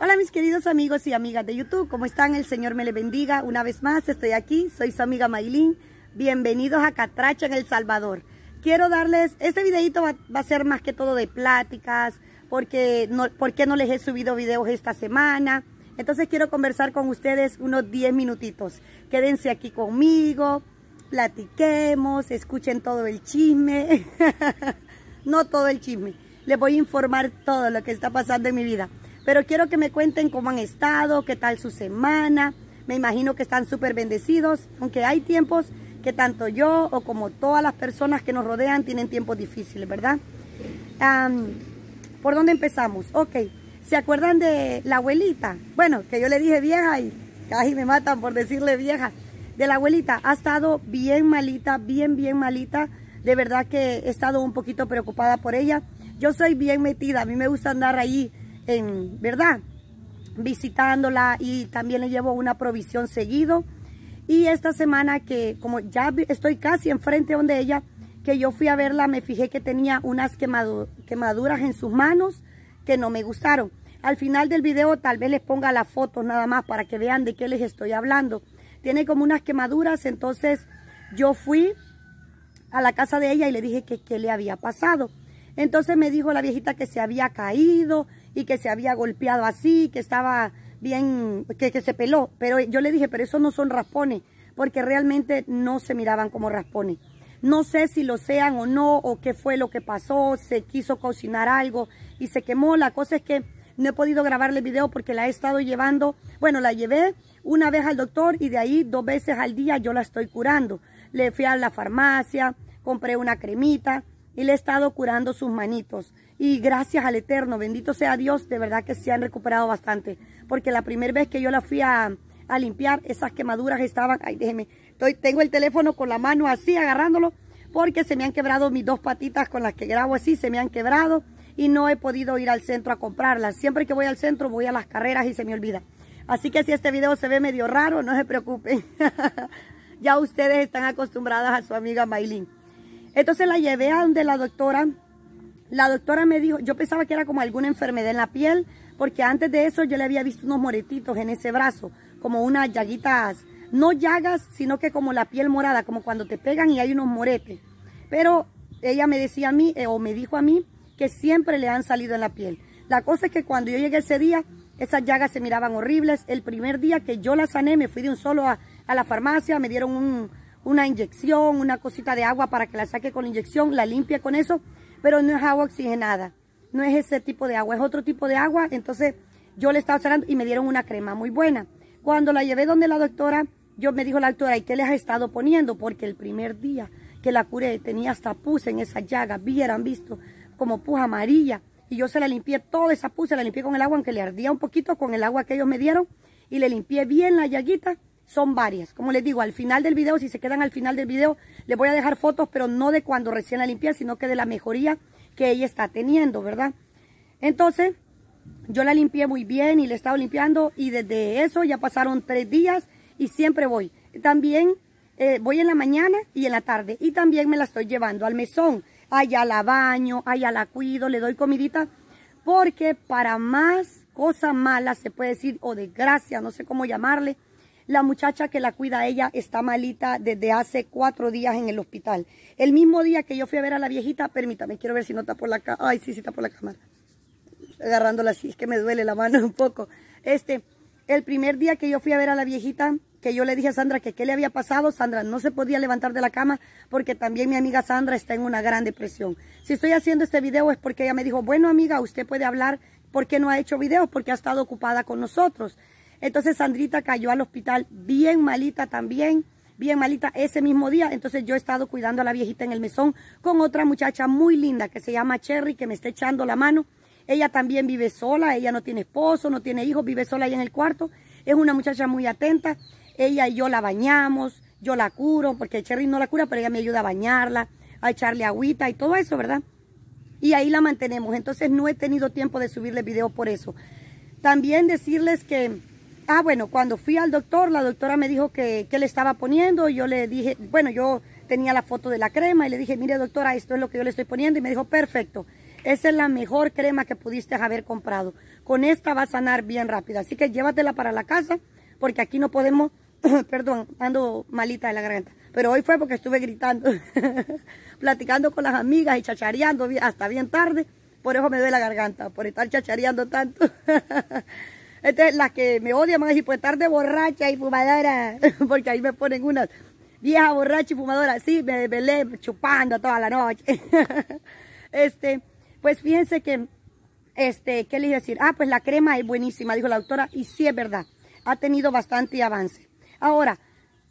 Hola mis queridos amigos y amigas de YouTube, ¿cómo están? El Señor me le bendiga. Una vez más estoy aquí, soy su amiga Maylin. Bienvenidos a Catracha en El Salvador. Quiero darles, este videito va, a ser más que todo de pláticas, porque no, porque no les he subido videos esta semana. Entonces quiero conversar con ustedes unos 10 minutitos. Quédense aquí conmigo, platiquemos, escuchen todo el chisme. no todo el chisme, les voy a informar todo lo que está pasando en mi vida. Pero quiero que me cuenten cómo han estado, qué tal su semana. Me imagino que están súper bendecidos, aunque hay tiempos que tanto yo o como todas las personas que nos rodean tienen tiempos difíciles, ¿verdad? ¿Por dónde empezamos? Ok, ¿se acuerdan de la abuelita? Bueno, que yo le dije vieja y casi me matan por decirle vieja. De la abuelita, ha estado bien malita, bien, bien malita. De verdad que he estado un poquito preocupada por ella. Yo soy bien metida, a mí me gusta andar ahí en, ¿verdad? Visitándola y también le llevo una provisión seguido. Y esta semana que como ya estoy casi enfrente donde ella, que yo fui a verla, me fijé que tenía unas quemaduras en sus manos que no me gustaron. Al final del video tal vez les ponga las fotos nada más para que vean de qué les estoy hablando. Tiene como unas quemaduras, entonces yo fui a la casa de ella y le dije que qué le había pasado. Entonces me dijo la viejita que se había caído y que se había golpeado así, que estaba bien, que, se peló. Pero yo le dije, pero eso no son raspones, porque realmente no se miraban como raspones. No sé si lo sean o no, o qué fue lo que pasó, se quiso cocinar algo y se quemó. La cosa es que no he podido grabarle video porque la he estado llevando, bueno, la llevé una vez al doctor y de ahí dos veces al día yo la estoy curando. Le fui a la farmacia, compré una cremita, y le he estado curando sus manitos. Y gracias al Eterno, bendito sea Dios, de verdad que se han recuperado bastante. Porque la primera vez que yo la fui a, a limpiar, esas quemaduras estaban... Ay, déjeme, estoy, tengo el teléfono con la mano así, agarrándolo, porque se me han quebrado mis dos patitas con las que grabo así, se me han quebrado y no he podido ir al centro a comprarlas. Siempre que voy al centro voy a las carreras y se me olvida. Así que si este video se ve medio raro, no se preocupen. ya ustedes están acostumbradas a su amiga Maylin. Entonces la llevé a donde la doctora. La doctora me dijo, yo pensaba que era como alguna enfermedad en la piel, porque antes de eso yo le había visto unos moretitos en ese brazo, como unas llaguitas, no llagas, sino que como la piel morada, como cuando te pegan y hay unos moretes. Pero ella me decía a mí, eh, o me dijo a mí, que siempre le han salido en la piel. La cosa es que cuando yo llegué ese día, esas llagas se miraban horribles. El primer día que yo las sané, me fui de un solo a la farmacia, me dieron un, una inyección, una cosita de agua para que la saque con la inyección, la limpie con eso, pero no es agua oxigenada, no es ese tipo de agua, es otro tipo de agua, entonces yo le estaba cerrando y me dieron una crema muy buena. Cuando la llevé donde la doctora, yo me dijo la doctora, ¿y qué le ha estado poniendo? Porque el primer día que la curé tenía hasta pus en esa llaga, vieran visto, como puja amarilla, y yo se la limpié toda esa pus, la limpié con el agua, aunque le ardía un poquito con el agua que ellos me dieron, y le limpié bien la llaguita, son varias. Como les digo, al final del video, si se quedan al final del video, les voy a dejar fotos, pero no de cuando recién la limpié, sino que de la mejoría que ella está teniendo, ¿verdad? Entonces, yo la limpié muy bien y la he estado limpiando y desde eso ya pasaron tres días y siempre voy. También eh, voy en la mañana y en la tarde y también me la estoy llevando al mesón. Allá la baño, allá la cuido, le doy comidita porque para más cosas malas se puede decir o desgracia, no sé cómo llamarle, la muchacha que la cuida a ella está malita desde hace cuatro días en el hospital. El mismo día que yo fui a ver a la viejita, permítame, quiero ver si no está por la cámara. Ay, sí, sí está por la cámara. Agarrándola así, es que me duele la mano un poco. Este, el primer día que yo fui a ver a la viejita, que yo le dije a Sandra que qué le había pasado, Sandra no se podía levantar de la cama porque también mi amiga Sandra está en una gran depresión. Si estoy haciendo este video es porque ella me dijo, bueno amiga, usted puede hablar porque no ha hecho videos, porque ha estado ocupada con nosotros. Entonces Sandrita cayó al hospital bien malita también, bien malita ese mismo día. Entonces yo he estado cuidando a la viejita en el mesón con otra muchacha muy linda que se llama Cherry, que me está echando la mano. Ella también vive sola, ella no tiene esposo, no tiene hijos, vive sola ahí en el cuarto. Es una muchacha muy atenta. Ella y yo la bañamos, yo la curo, porque Cherry no la cura, pero ella me ayuda a bañarla, a echarle agüita y todo eso, ¿verdad? Y ahí la mantenemos. Entonces no he tenido tiempo de subirle video por eso. También decirles que ah, bueno, cuando fui al doctor, la doctora me dijo que, qué le estaba poniendo, y yo le dije, bueno, yo tenía la foto de la crema y le dije, mire doctora, esto es lo que yo le estoy poniendo y me dijo, perfecto, esa es la mejor crema que pudiste haber comprado, con esta va a sanar bien rápido, así que llévatela para la casa, porque aquí no podemos, perdón, ando malita de la garganta, pero hoy fue porque estuve gritando, platicando con las amigas y chachareando hasta bien tarde, por eso me duele la garganta, por estar chachareando tanto. es las que me odian más y pues tarde borracha y fumadora, porque ahí me ponen unas vieja borracha y fumadora. Sí, me velé chupando toda la noche. este, pues fíjense que, este, ¿qué les iba a decir? Ah, pues la crema es buenísima, dijo la doctora, y sí es verdad, ha tenido bastante avance. Ahora,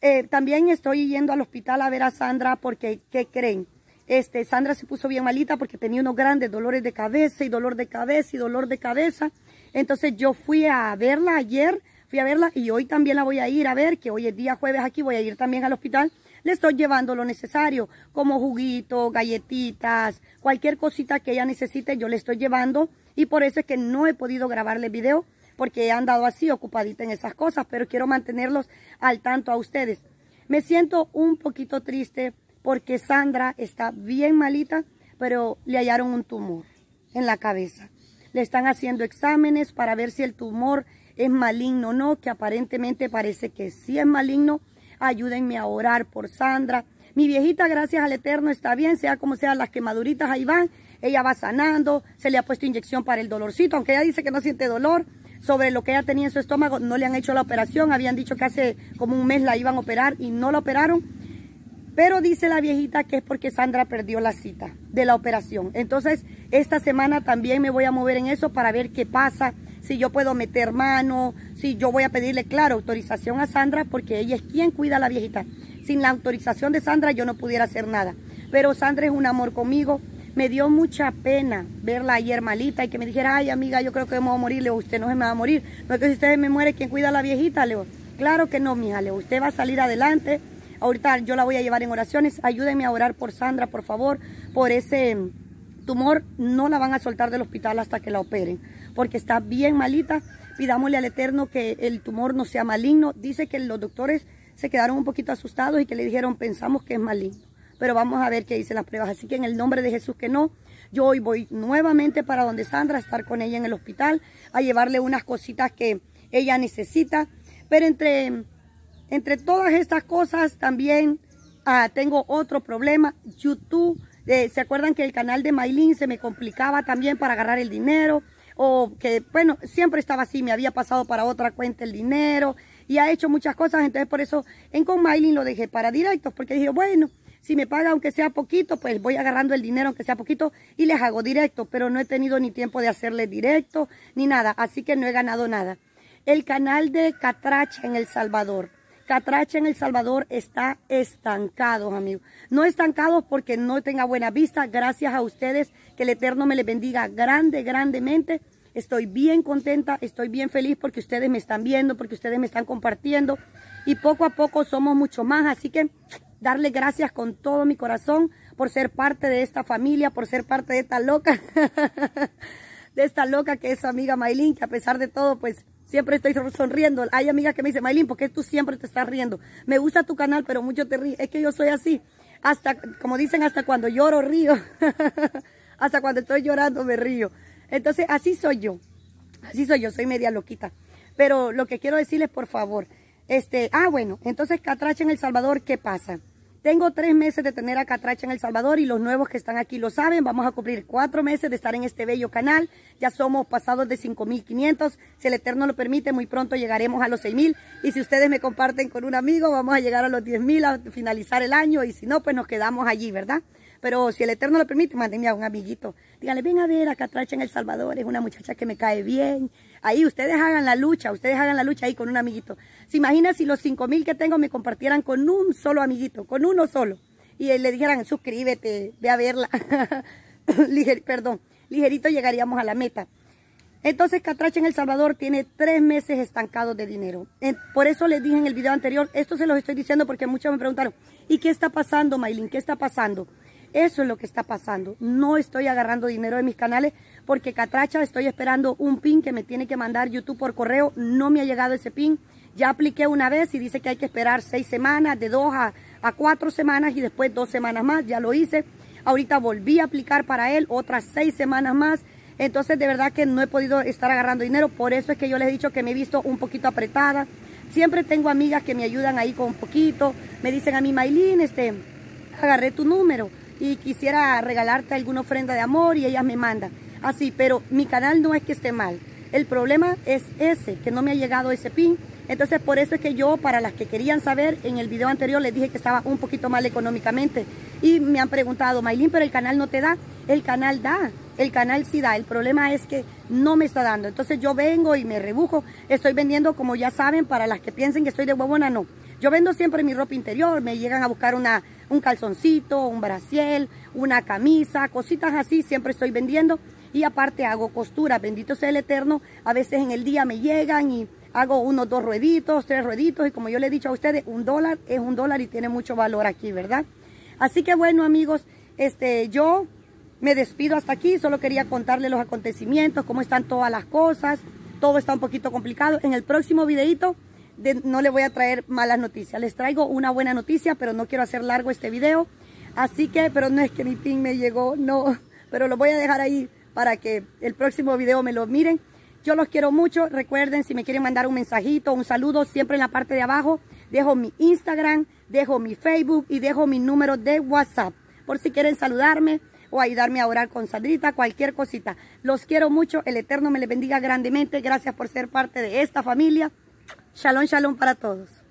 eh, también estoy yendo al hospital a ver a Sandra porque, ¿qué creen? Este, Sandra se puso bien malita porque tenía unos grandes dolores de cabeza y dolor de cabeza y dolor de cabeza. Entonces yo fui a verla ayer, fui a verla y hoy también la voy a ir a ver, que hoy es día jueves aquí, voy a ir también al hospital. Le estoy llevando lo necesario, como juguitos, galletitas, cualquier cosita que ella necesite, yo le estoy llevando. Y por eso es que no he podido grabarle video, porque he andado así, ocupadita en esas cosas, pero quiero mantenerlos al tanto a ustedes. Me siento un poquito triste porque Sandra está bien malita, pero le hallaron un tumor en la cabeza le están haciendo exámenes para ver si el tumor es maligno o no, que aparentemente parece que sí es maligno. Ayúdenme a orar por Sandra. Mi viejita, gracias al Eterno, está bien, sea como sea, las quemaduritas ahí van. Ella va sanando, se le ha puesto inyección para el dolorcito, aunque ella dice que no siente dolor sobre lo que ella tenía en su estómago, no le han hecho la operación, habían dicho que hace como un mes la iban a operar y no la operaron. Pero dice la viejita que es porque Sandra perdió la cita de la operación. Entonces, esta semana también me voy a mover en eso para ver qué pasa, si yo puedo meter mano, si yo voy a pedirle, claro, autorización a Sandra porque ella es quien cuida a la viejita. Sin la autorización de Sandra yo no pudiera hacer nada. Pero Sandra es un amor conmigo. Me dio mucha pena verla ayer malita y que me dijera, ay amiga, yo creo que me voy a morir. usted no se me va a morir. No es que si usted me muere, ¿quién cuida a la viejita? Leo, claro que no, mija. Le usted va a salir adelante. Ahorita yo la voy a llevar en oraciones. Ayúdenme a orar por Sandra, por favor, por ese tumor no la van a soltar del hospital hasta que la operen, porque está bien malita. Pidámosle al Eterno que el tumor no sea maligno. Dice que los doctores se quedaron un poquito asustados y que le dijeron, pensamos que es maligno. Pero vamos a ver qué dicen las pruebas. Así que en el nombre de Jesús que no, yo hoy voy nuevamente para donde Sandra, a estar con ella en el hospital, a llevarle unas cositas que ella necesita. Pero entre, entre todas estas cosas también ah, tengo otro problema. YouTube eh, ¿Se acuerdan que el canal de Mailin se me complicaba también para agarrar el dinero? O que, bueno, siempre estaba así, me había pasado para otra cuenta el dinero y ha hecho muchas cosas. Entonces, por eso en con Mailin lo dejé para directos, porque dije, bueno, si me paga aunque sea poquito, pues voy agarrando el dinero aunque sea poquito y les hago directo. Pero no he tenido ni tiempo de hacerle directo ni nada, así que no he ganado nada. El canal de Catracha en El Salvador Catracha en El Salvador está estancado amigos. No estancados porque no tenga buena vista. Gracias a ustedes. Que el Eterno me les bendiga grande, grandemente. Estoy bien contenta, estoy bien feliz porque ustedes me están viendo, porque ustedes me están compartiendo. Y poco a poco somos mucho más. Así que darle gracias con todo mi corazón por ser parte de esta familia, por ser parte de esta loca, de esta loca que es su amiga Maylin, que a pesar de todo, pues Siempre estoy sonriendo. Hay amigas que me dicen, Maylin, ¿por qué tú siempre te estás riendo? Me gusta tu canal, pero mucho te ríes. Es que yo soy así. Hasta, como dicen, hasta cuando lloro, río. hasta cuando estoy llorando, me río. Entonces, así soy yo. Así soy yo, soy media loquita. Pero lo que quiero decirles, por favor, este, ah, bueno, entonces Catracha en El Salvador, ¿qué pasa? Tengo tres meses de tener a Catracha en El Salvador y los nuevos que están aquí lo saben. Vamos a cumplir cuatro meses de estar en este bello canal. Ya somos pasados de 5.500. Si el Eterno lo permite, muy pronto llegaremos a los 6.000. Y si ustedes me comparten con un amigo, vamos a llegar a los 10.000 a finalizar el año. Y si no, pues nos quedamos allí, ¿verdad? Pero si el Eterno lo permite, mándenme a un amiguito. Díganle, ven a ver a Catracha en El Salvador, es una muchacha que me cae bien. Ahí ustedes hagan la lucha, ustedes hagan la lucha ahí con un amiguito. ¿Se imagina si los 5 mil que tengo me compartieran con un solo amiguito, con uno solo? Y le dijeran, suscríbete, ve a verla. perdón, ligerito llegaríamos a la meta. Entonces Catracha en El Salvador tiene tres meses estancados de dinero. Por eso les dije en el video anterior, esto se los estoy diciendo porque muchos me preguntaron, ¿y qué está pasando, Maylin? ¿Qué está pasando? Eso es lo que está pasando. No estoy agarrando dinero de mis canales porque Catracha estoy esperando un pin que me tiene que mandar YouTube por correo. No me ha llegado ese pin. Ya apliqué una vez y dice que hay que esperar seis semanas, de dos a, cuatro semanas y después dos semanas más. Ya lo hice. Ahorita volví a aplicar para él otras seis semanas más. Entonces de verdad que no he podido estar agarrando dinero. Por eso es que yo les he dicho que me he visto un poquito apretada. Siempre tengo amigas que me ayudan ahí con un poquito. Me dicen a mí, Maylin, este, agarré tu número y quisiera regalarte alguna ofrenda de amor y ellas me mandan. Así, pero mi canal no es que esté mal. El problema es ese, que no me ha llegado ese pin. Entonces por eso es que yo, para las que querían saber, en el video anterior les dije que estaba un poquito mal económicamente. Y me han preguntado, Maylin, pero el canal no te da. El canal da, el canal sí da. El problema es que no me está dando. Entonces yo vengo y me rebujo. Estoy vendiendo, como ya saben, para las que piensen que estoy de huevona, no. Yo vendo siempre mi ropa interior, me llegan a buscar un calzoncito, un brasiel, una camisa, cositas así, siempre estoy vendiendo. Y aparte hago costura, bendito sea el Eterno, a veces en el día me llegan y hago unos dos rueditos, tres rueditos, y como yo le he dicho a ustedes, un dólar es un dólar y tiene mucho valor aquí, ¿verdad? Así que bueno, amigos, este, yo me despido hasta aquí, solo quería contarles los acontecimientos, cómo están todas las cosas, todo está un poquito complicado. En el próximo videito no les voy a traer malas noticias. Les traigo una buena noticia, pero no quiero hacer largo este video. Así que, pero no es que mi pin me llegó, no. Pero lo voy a dejar ahí para que el próximo video me lo miren. Yo los quiero mucho. Recuerden, si me quieren mandar un mensajito, un saludo, siempre en la parte de abajo dejo mi Instagram, dejo mi Facebook y dejo mi número de WhatsApp. Por si quieren saludarme o ayudarme a orar con Sandrita, cualquier cosita. Los quiero mucho. El Eterno me les bendiga grandemente. Gracias por ser parte de esta familia. Shalom, shalom para todos.